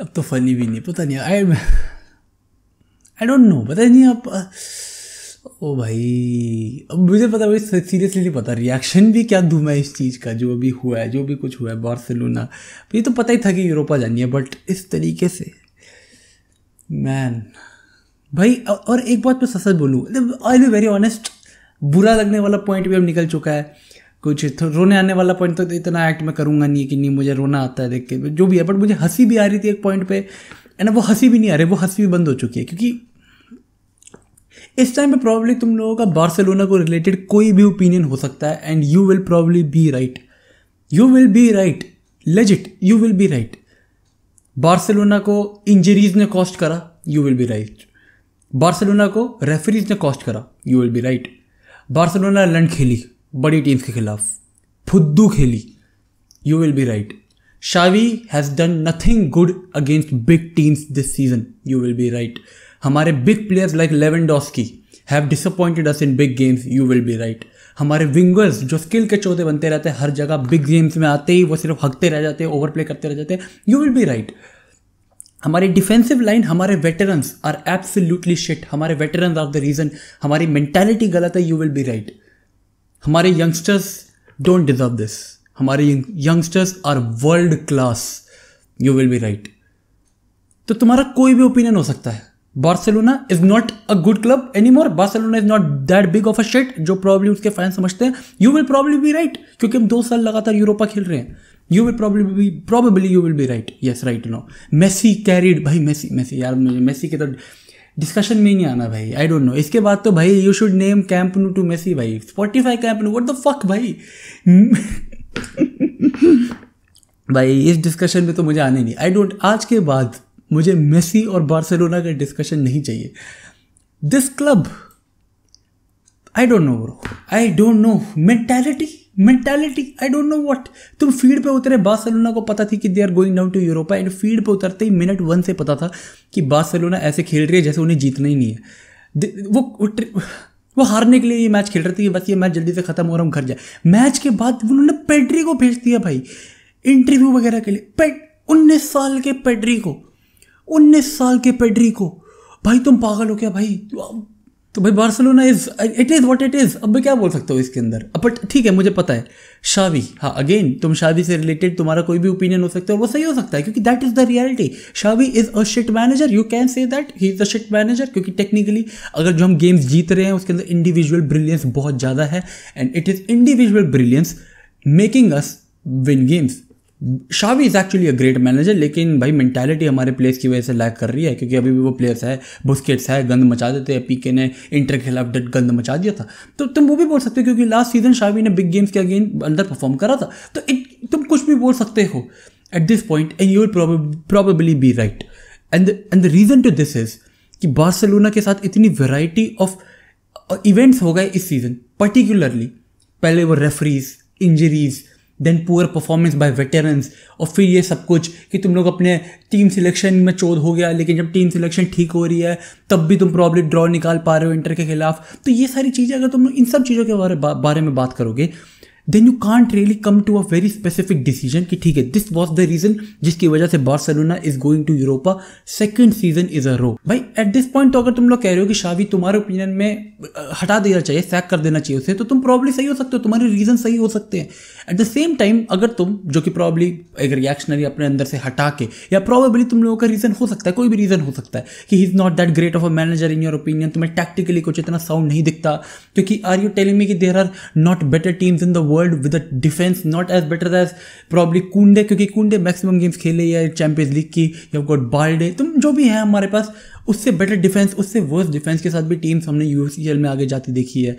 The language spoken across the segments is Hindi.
अब तो फनी भी नहीं पता नहीं आई आई डोंट नो पता नहीं अब ओ भाई अब मुझे पता भाई सीरियसली नहीं पता रिएक्शन भी क्या दूँ मैं इस चीज़ का जो अभी हुआ है जो भी कुछ हुआ है बार्सिलोना ये तो पता ही था कि यूरोपा जानी है बट इस तरीके से मैन भाई और एक बात मैं सच बोलूँ आई बी वेरी ऑनेस्ट बुरा लगने वाला पॉइंट भी अब निकल चुका है कुछ तो रोने आने वाला पॉइंट तो इतना एक्ट मैं करूँगा नहीं कि नहीं मुझे रोना आता है देख के जो भी है बट मुझे हंसी भी आ रही थी एक पॉइंट पे एंड वो हंसी भी नहीं आ रही वो हंसी भी बंद हो चुकी है क्योंकि इस टाइम पे प्रॉब्ली तुम लोगों का बार्सिलोना को रिलेटेड कोई भी ओपिनियन हो सकता है and you will probably be right you will be right legit you will be right Barcelona को इंजरीज ने कॉस्ट करा you will be right Barcelona को रेफरीज ने कॉस्ट करा you will be right Barcelona लंड खेली बड़ी टीम्स के खिलाफ फुद्दू खेली you will be right Xavi has done nothing good against big teams this season you will be right हमारे big players like eleven Lewandowski have disappointed us in big games you will be right हमारे विंगर्स जो स्किल के चौथे बनते रहते हैं हर जगह बिग गेम्स में आते ही वो सिर्फ हकते रह जाते हैं ओवर प्ले करते रह जाते हैं यू विल बी राइट हमारी डिफेंसिव लाइन हमारे वेटरन्स आर एब्सोल्यूटली शिट हमारे वेटरन्स आर द रीज़न हमारी मेंटेलिटी गलत है यू विल बी राइट हमारे यंगस्टर्स डोंट डिजर्व दिस हमारे youngsters are world class you will be right तो तुम्हारा कोई भी ओपिनियन हो सकता है Barcelona is not a good club any more Barcelona is not that big of a shit जो प्रॉब्लम उसके फैन समझते हैं you will problem be right क्योंकि हम दो साल लगातार यूरोपा खेल रहे हैं you will be probably you will be right yes right no Messi carried भाई मेसी मेसी यार मेसी के तो डिस्कशन में ही नहीं आना भाई आई डोंट नो इसके बाद तो भाई you should name Camp Nou to Messi भाई Spotify Camp Nou what the fuck भाई भाई इस डिस्कशन में तो मुझे आने नहीं आई डोंट आज के बाद मुझे मेसी और बार्सिलोना का डिस्कशन नहीं चाहिए this club I don't know bro I don't know mentality mentality I don't know what तुम फील्ड पे उतरे बार्सिलोना को पता थी कि they are going down to Europa and field पे उतरते ही मिनट वन से पता था कि बार्सिलोना ऐसे खेल रही है जैसे उन्हें जीतना ही नहीं है वो वो हारने के लिए ये मैच खेल रहे थे कि बस ये मैच जल्दी से खत्म हो रहा हम घर जाए मैच के बाद उन्होंने पेड्री को भेज दिया भाई इंटरव्यू वगैरह के लिए पेड उन्नीस साल के पेड्री को उन्नीस साल के पेड्री को भाई तुम पागल हो क्या भाई तो भाई Barcelona is it is what it is अब मैं क्या बोल सकता हूँ इसके अंदर अब बट ठीक है मुझे पता है शावी हाँ अगेन तुम शावी से रिलेटेड तुम्हारा कोई भी ओपिनियन हो सकता है वो सही हो सकता है क्योंकि that is the reality Xavi is a shit manager you can say that he is a shit manager क्योंकि टेक्निकली अगर जो हम गेम्स जीत रहे हैं उसके अंदर इंडिविजुअल ब्रिलियंस बहुत ज़्यादा है and it is individual brilliance making us win games Xavi is actually a great manager लेकिन भाई मैंटेलिटी हमारे प्लेयर्स की वजह से लैक कर रही है क्योंकि अभी भी वो प्लेयर्स है बुस्केट्स है गंद मचा देते हैं पीके ने इंटर के खिलाफ डट गंद मचा दिया था तो तुम वो भी बोल सकते हो क्योंकि लास्ट सीजन शावी ने बिग गेम्स के अगेन अंदर परफॉर्म करा था तो इट तुम कुछ भी बोल सकते हो at this point and you will probably be right and and the reason to this is कि बार्सलोना के साथ इतनी वेराइटी ऑफ इवेंट्स हो गए इस सीज़न पर्टिकुलरली पहले वो referees injuries then poor performance by veterans और फिर ये सब कुछ कि तुम लोग अपने टीम सिलेक्शन में चोद हो गया लेकिन जब टीम सिलेक्शन ठीक हो रही है तब भी तुम प्रॉब्लम ड्रॉ निकाल पा रहे हो इंटर के खिलाफ तो ये सारी चीज़ें अगर तुम लोग इन सब चीज़ों के बारे, बारे में बात करोगे then you can't really come to a very specific decision कि ठीक है दिस वॉज द रीजन जिसकी वजह से Barcelona is going to Europa second season is a row भाई एट दिस पॉइंट तो अगर तुम लोग कह रहे हो कि शावी तुम्हारे ओपिनियन में हटा देना चाहिए सैक कर देना चाहिए उसे तो तुम प्रॉब्ली सही हो सकते हो तुम्हारे रीजन सही हो सकते हैं एट द सेम टाइम अगर तुम जो कि प्रॉब्ली एक रिएक्शनरी अपने अंदर से हटा के या प्रॉबेबली तुम लोगों का रीजन हो सकता है कोई भी रीजन हो सकता है कि he is not that great of a manager in your opinion तुम्हें टैक्टिकली कुछ इतना साउंड नहीं दिखता क्योंकि आर यू टेलिंग मी कि there are not better teams in the world world with a defence not as better as probably Kounde क्योंकि कुंडे मैक्सिमम गेम्स खेले या चैंपियंस लीग की यू गॉट बाल्डे तुम जो भी है हमारे पास उससे बेटर डिफेंस उससे वर्स्ट डिफेंस के साथ भी टीम्स हमने यू में आगे जाती देखी है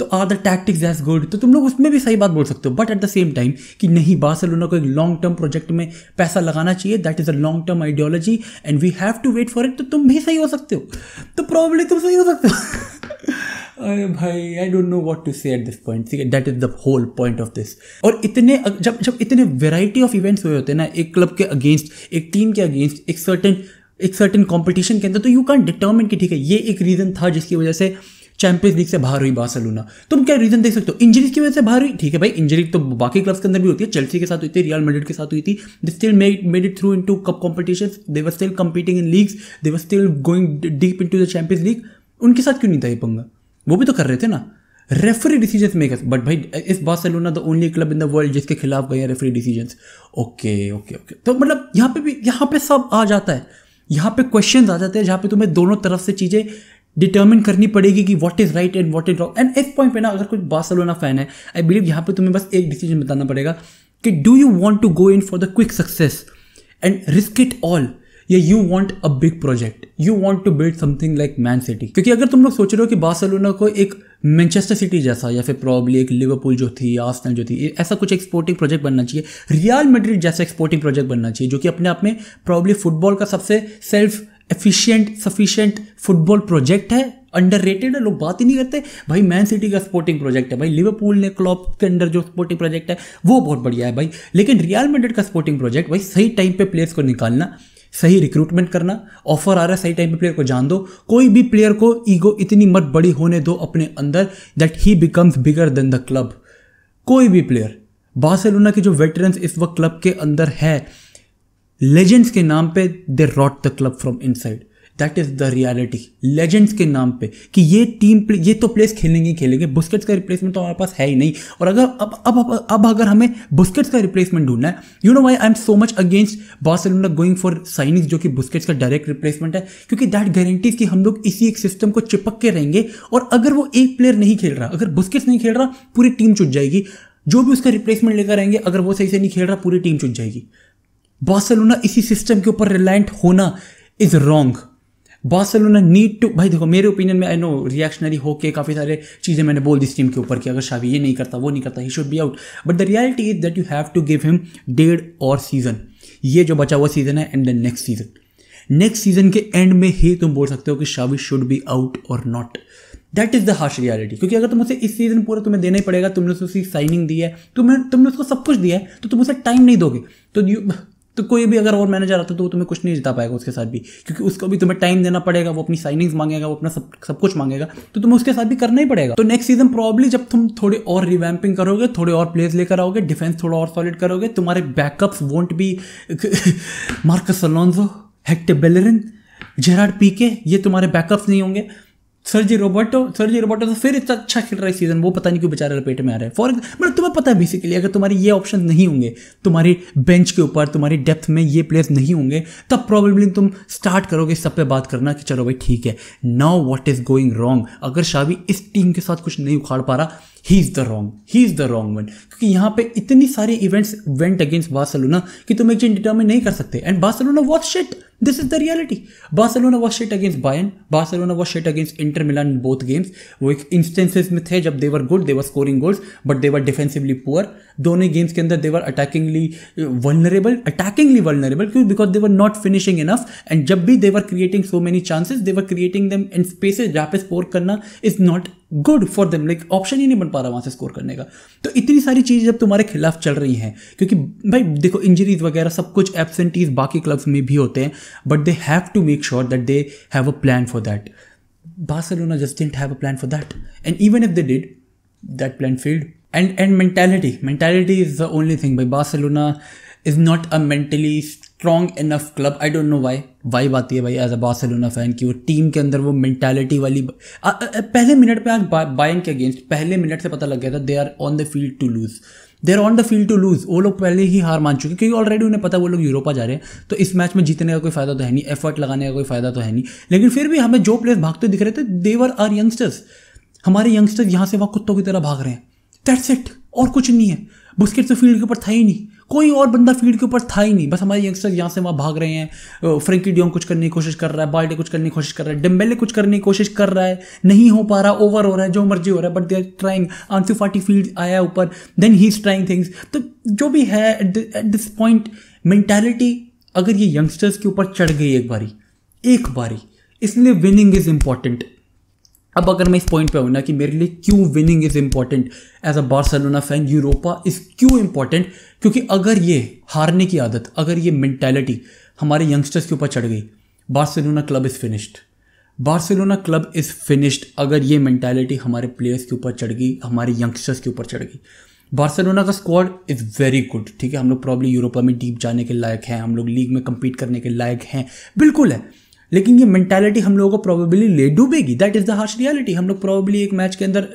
तो are the tactics as good तो तुम लोग उसमें भी सही बात बोल सकते हो but at the same time कि नहीं बार्सिलोना को एक लॉन्ग टर्म प्रोजेक्ट में पैसा लगाना चाहिए that is a long term ideology and we have to wait for it तो तुम भी सही हो सकते हो तो प्रॉब्लली तुम सही हो सकते हो भाई I don't know what to say at this point ठीक है that is the whole point of this और इतने जब जब इतने वेराइटी ऑफ इवेंट्स हुए होते हैं ना एक क्लब के अगेंस्ट एक टीम के अगेंस्ट एक सर्टन एक सर्टन कॉम्पिटिशन के अंदर तो यू कैन डिटर्मिन कि ठीक है ये एक रीज़न था जिसकी वजह से चैंपियंस लीग से बाहर हुई बार्सलोना तुम क्या रीजन देख सकते हो इंजरीज की वजह से बाहर हुई ठीक है भाई इंजरी तो बाकी क्लब्स के अंदर भी होती है चेल्सी के साथ हुई थी रियल मेडिड के साथ हुई थी they still made made it through into cup competition they were still competing in leagues they were still going deep into the Champions League उनके साथ क्यों नहीं था ये पंगा वो भी तो कर रहे थे ना रेफरी डिसीजन मेकर्स बट भाई इस Barcelona the only club in the world जिसके खिलाफ गए referee decision okay okay okay तो मतलब यहाँ पे भी यहाँ पे सब आ जाता है यहाँ पे क्वेश्चन आ जाते हैं जहाँ पे तुम्हें दोनों तरफ से चीज़ें डिटर्मिन करनी पड़ेगी कि what is right and what is wrong and इस पॉइंट पे ना अगर कोई बार्सिलोना फैन है आई बिलीव यहाँ पे तुम्हें बस एक डिसीजन बताना पड़ेगा कि do you want to go in for the quick success and risk it all या you want a big project you want to build something like Man City क्योंकि अगर तुम लोग सोच रहे हो कि बार्सिलोना को एक मैनचेस्टर सिटी जैसा या फिर प्रॉब्ली एक लिवरपूल जो थी आसनल जो थी ऐसा कुछ एक्सपोर्टिंग प्रोजेक्ट बनना चाहिए रियल मेड्रिड जैसा एक्सपोर्टिंग प्रोजेक्ट बनना चाहिए जो कि अपने आप में प्रॉब्ली फुटबॉल का सबसे self efficient sufficient football project है अंडर रेटेड है लोग बात ही नहीं करते भाई मैन सिटी का स्पोर्टिंग प्रोजेक्ट है भाई लिवरपूल ने क्लॉप के अंडर जो स्पोर्टिंग प्रोजेक्ट है वो बहुत बढ़िया है भाई लेकिन रियल मेड्रिड का स्पोर्टिंग प्रोजेक्ट भाई सही टाइम पे प्लेयर्स को निकालना सही रिक्रूटमेंट करना ऑफर आ रहा है सही टाइम पे प्लेयर को जान दो कोई भी प्लेयर को ईगो इतनी मत बड़ी होने दो अपने अंदर that he becomes bigger than the club कोई भी प्लेयर बार्सिलोना के जो वेटरन्स इस वक्त क्लब के अंदर है लेजेंड्स के नाम पे they rot the club from inside that is the reality legends के नाम पे कि ये टीम ये तो प्लेस खेलेंगे ही खेलेंगे बुस्केट्स का रिप्लेसमेंट तो हमारे पास है ही नहीं और अगर अब अब अब, अब अगर हमें बुस्केट्स का रिप्लेसमेंट ढूंढना है you know why I am so much against Barcelona going for signing जो कि बुस्केट्स का डायरेक्ट रिप्लेसमेंट है क्योंकि दैट गारंटीज कि हम लोग इसी एक सिस्टम को चिपक के रहेंगे और अगर वो एक प्लेयर नहीं खेल रहा अगर बुस्केट्स नहीं खेल रहा पूरी टीम चुट जाएगी जो भी उसका रिप्लेसमेंट लेकर आएंगे अगर वो सही से नहीं खेल रहा पूरी टीम चुट जाएगी बार्सिलोना इसी सिस्टम के ऊपर रिलायंट होना is wrong Barcelona need to भाई देखो मेरे ओपिनियन में आई नो रिएक्शनरी होके काफ़ी सारे चीज़ें मैंने बोल दी इस टीम के ऊपर कि अगर शावी ये नहीं करता वो नहीं करता he should be out but the reality is that you have to give him डेढ़ और सीज़न ये जो बचा हुआ सीज़न है and the next season next season के एंड में ही तुम बोल सकते हो कि शावी शुड बी आउट और not that is the harsh reality क्योंकि अगर तुम उसे इस सीजन पूरा तुम्हें देना ही पड़ेगा तुमने उसे उसकी साइनिंग दी है तुम्हें तुमने उसको सब कुछ दिया है तो तुम उसे टाइम नहीं दोगे तो तो कोई भी अगर और मैनेजर आता तो वो तुम्हें कुछ नहीं जिता पाएगा उसके साथ भी क्योंकि उसको भी तुम्हें टाइम देना पड़ेगा वो अपनी साइनिंग्स मांगेगा वो अपना सब सब कुछ मांगेगा तो तुम्हें उसके साथ भी करना ही पड़ेगा तो नेक्स्ट सीजन प्रॉब्ली जब तुम थोड़े और रिवैम्पिंग करोगे थोड़े और प्लेयर्स लेकर आओगे डिफेंस थोड़ा और सॉलिड करोगे तुम्हारे backups won't be Marcos Alonso Hector Bellerin Gerard Pique ये तुम्हारे बैकअप्स नहीं होंगे सर्जी रोबोटो सर्जी रोबोटो तो फिर इतना अच्छा खेल रहा है सीजन वो पता नहीं क्यों बेचारे लपेट में आ रहा है फॉर मतलब तुम्हें पता है बेसिकली अगर तुम्हारे ये ऑप्शन नहीं होंगे तुम्हारी बेंच के ऊपर तुम्हारी डेप्थ में ये प्लेयर्स नहीं होंगे तब प्रॉब्लबली तुम स्टार्ट करोगे सब पे बात करना कि चलो भाई ठीक है now what is going wrong अगर शावी इस टीम के साथ कुछ नहीं उखाड़ पा रहा he is the wrong he is the wrong one क्योंकि यहाँ पे इतनी सारी इवेंट्स वेंट अगेंस्ट बार्सलोना कि तुम एक चीज डिटर्मिन नहीं कर सकते and Barcelona was shit this is the reality Barcelona was shit against Bayern Barcelona was shit against Inter Milan both games वो एक इंस्टेंसेज में थे जब they were good they were scoring goals but they were defensively poor दोनों गेम्स के अंदर they were attackingly vulnerable attackingly vulnerable क्योंकि because they were not finishing enough and जब भी they were creating so many chances they were creating them in spaces जहाँ पे स्कोर करना is not good for them like option ही नहीं बन पा रहा वहां से स्कोर करने का तो इतनी सारी चीज़ें जब तुम्हारे खिलाफ चल रही हैं क्योंकि भाई देखो इंजरीज वगैरह सब कुछ एबसेंटीज बाकी क्लब्स में भी होते हैं but they have to make sure that they have a plan for that Barcelona just didn't have a plan for that and even if they did that plan failed and and mentality mentality is the only thing भाई Barcelona is not a mentally strong enough club I don't know why why बात है भाई एज अ बार्सिलोना फैन की वो टीम के अंदर वो मैंटेलिटी वाली आ, आ, पहले मिनट पे आज बायन के अगेंस्ट पहले मिनट से पता लग गया था they are on the field to lose they are on the field to lose वो लोग पहले ही हार मान चुके क्योंकि ऑलरेडी उन्हें पता वो लोग यूरोपा जा रहे हैं तो इस मैच में जीतने का कोई फायदा तो है नहीं एफर्ट लगाने का कोई फायदा तो है नहीं लेकिन फिर भी हमें जो प्लेयर्स भागते दिख रहे थे देवर आर यंगस्टर्स हमारे यंगस्टर्स यहाँ से वहाँ कुत्तों की तरह भाग रहे हैं दैट्स इट और कुछ नहीं है बुस्किट तो फील्ड के ऊपर था ही नहीं कोई और बंदा फील्ड के ऊपर था ही नहीं बस हमारे यंगस्टर यहाँ से वहाँ भाग रहे हैं फ्रेंकी डियोंग कुछ करने की कोशिश कर रहा है बाल्टे कुछ करने की कोशिश कर रहा है डिम्बेले कुछ करने की कोशिश कर रहा है नहीं हो पा रहा ओवर हो रहा है जो मर्जी हो रहा है बट दे आर ट्राइंग आंसू फाटी फील्ड आया ऊपर then he is trying things तो जो भी है एट दिस पॉइंट मैंटेलिटी अगर ये यंगस्टर्स के ऊपर चढ़ गई एक बारी एक बारी इसलिए विनिंग इज इम्पॉर्टेंट अब अगर मैं इस पॉइंट पे हूँ ना कि मेरे लिए क्यों winning is important as a Barcelona fan Europa is क्यों इम्पॉर्टेंट क्योंकि अगर ये हारने की आदत अगर ये मैंटेलिटी हमारे यंगस्टर्स के ऊपर चढ़ गई Barcelona club is finished Barcelona club is finished अगर ये मैंटेलिटी हमारे प्लेयर्स के ऊपर चढ़ गई हमारे यंगस्टर्स के ऊपर चढ़ गई बार्सिलोना का स्क्वाड इज़ वेरी गुड ठीक है हम लोग प्रॉब्ली यूरोपा में डीप जाने के लायक हैं हम लोग लीग में कम्पीट करने के लायक हैं बिल्कुल है लेकिन ये मैंटेलिटी हम लोगों को प्रॉबेबली ले डूबेगी that is the harsh reality हम लोग प्रॉबेबली एक मैच के अंदर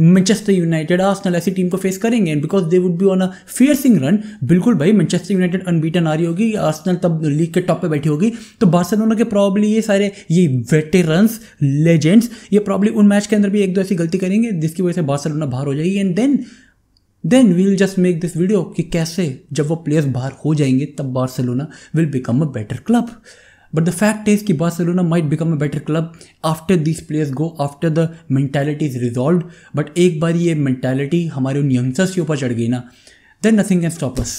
मैनचेस्टर यूनाइटेड आर्सनल ऐसी टीम को फेस करेंगे and because they would be on a fearsome run बिल्कुल भाई मैनचेस्टर यूनाइटेड अनबीटन आ रही होगी आर्सनल तब लीग के टॉप पर बैठी होगी तो बार्सलोना के प्रॉबली ये सारे ये वेटेरन्स लेजेंड्स ये प्रॉब्ली उन मैच के अंदर भी एक दो ऐसी गलती करेंगे जिसकी वजह से बार्सलोना बाहर हो जाएगी and then then we'll just make this video कि कैसे जब वो प्लेयर्स बाहर हो जाएंगे तब Barcelona will become a better club but the fact is कि Barcelona might become a better club after this players go after the mentality is resolve but एक बार ये मैंटेलिटी हमारे उन यंगस्टर्स के ऊपर चढ़ गई ना then nothing can stop us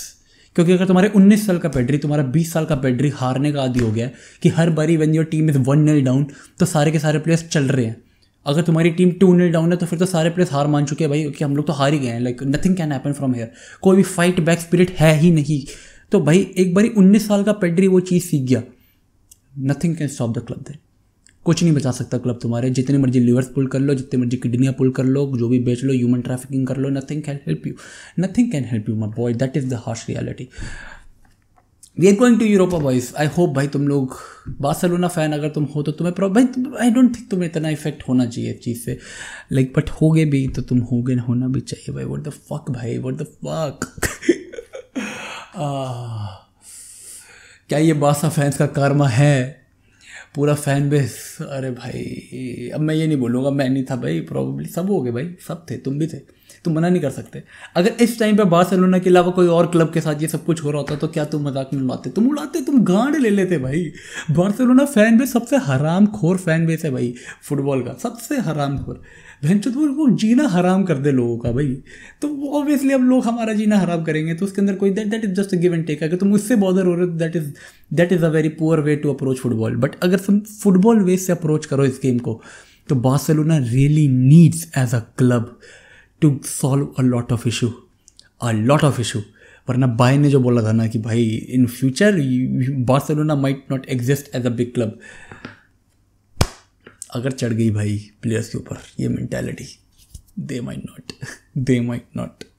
क्योंकि अगर तुम्हारे 19 साल का पेड्री तुम्हारा 20 साल का पेड्री हारने का आदि हो गया कि हर बारी when your team is one nil down तो सारे के सारे प्लेयर्स चल रहे हैं अगर तुम्हारी टीम टू नील डाउन है तो फिर तो सारे प्लेयर्स हार मान चुके हैं भाई क्योंकि हम लोग तो हार ही गए हैं like nothing can happen from here कोई भी फाइट बैक स्पिरिट है ही नहीं तो भाई एक बारी उन्नीस साल का पेड्री वो चीज़ सीख गया nothing can stop the club then कुछ नहीं बचा सकता क्लब तुम्हारे जितने मर्जी लिवर्स पुल कर लो जितने मर्जी किडनियाँ पुल कर लो जो भी बेच लो ह्यूमन ट्रैफिकिंग कर लो nothing can help you nothing can help you my boy that is the harsh reality we are going to Europa boys I hope भाई तुम लोग बासलोना फ़ैन अगर तुम हो तो तुम्हें भाई आई डोंट थिंक तुम्हें इतना इफेक्ट होना चाहिए इस चीज़ से लाइक बट हो गए भी तो तुम हो गए होना भी चाहिए भाई वट द फक भाई वट द फक क्या ये बादशाह फैंस का कारमा है पूरा फैन बेस अरे भाई अब मैं ये नहीं बोलूँगा मैं नहीं था भाई प्रॉब्ली सब हो गए भाई सब थे तुम भी थे तुम मना नहीं कर सकते अगर इस टाइम पे बार्सिलोना के अलावा कोई और क्लब के साथ ये सब कुछ हो रहा होता तो क्या तुम मजाक में उड़ाते तुम उड़ाते तुम गांड ले लेते भाई बार्सिलोना फैन बेस सबसे हराम खोर फैन बेस है भाई फुटबॉल का सबसे हराम खोर बहन चो वो जीना हराम कर दे लोगों का भाई तो ऑब्वियसली अब लोग हमारा जीना हराम करेंगे तो उसके अंदर कोई that that is just give and take अगर तुम उससे बॉदर हो रहे हो that is that is a very poor way to approach football but अगर तुम फुटबॉल वे से अप्रोच करो इस गेम को तो Barcelona really needs as a club to solve a lot of issue a lot of issue वरना बाय ने जो बोला था ना कि भाई in future Barcelona might not exist as a big club अगर चढ़ गई भाई प्लेयर्स के ऊपर ये mentality they might not they might not